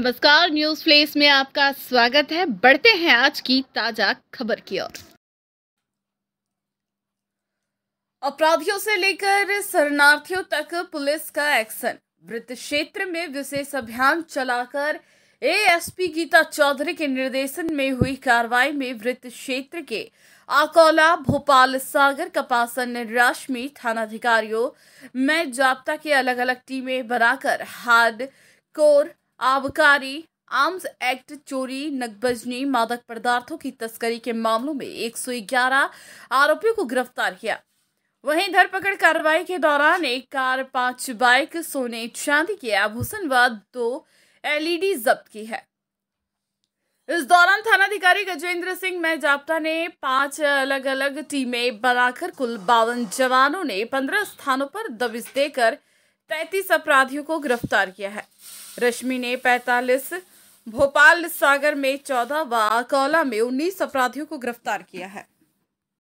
नमस्कार news place में आपका स्वागत है बढ़ते हैं आज की ताजा खबर की ओर अपराधियों से लेकर शरणार्थियों तक पुलिस का एक्शन वृत्त क्षेत्र में विशेष अभियान चलाकर एएसपी गीता चौधरी के निर्देशन में हुई कार्रवाई में वृत्त क्षेत्र के आकोला भोपाल सागर कपासन राशमी थानाधिकारियों में जाप्ता के अलग अलग टीमें बनाकर हार्ड कोर आबकारी आर्म्स एक्ट चोरी नकबजनी मादक पदार्थों की तस्करी के मामलों में 111 आरोपियों को गिरफ्तार किया वहीं धरपकड़ कार्रवाई के दौरान एक कार पांच बाइक सोने चांदी के आभूषण व दो एलईडी जब्त की है इस दौरान थानाधिकारी गजेंद्र सिंह मैजापटा ने पांच अलग अलग टीमें बनाकर कुल बावन जवानों ने पंद्रह स्थानों पर दबिश देकर तैतीस अपराधियों को गिरफ्तार किया है रश्मि ने 45 भोपाल सागर में 14 व अकोला में 19 अपराधियों को गिरफ्तार किया है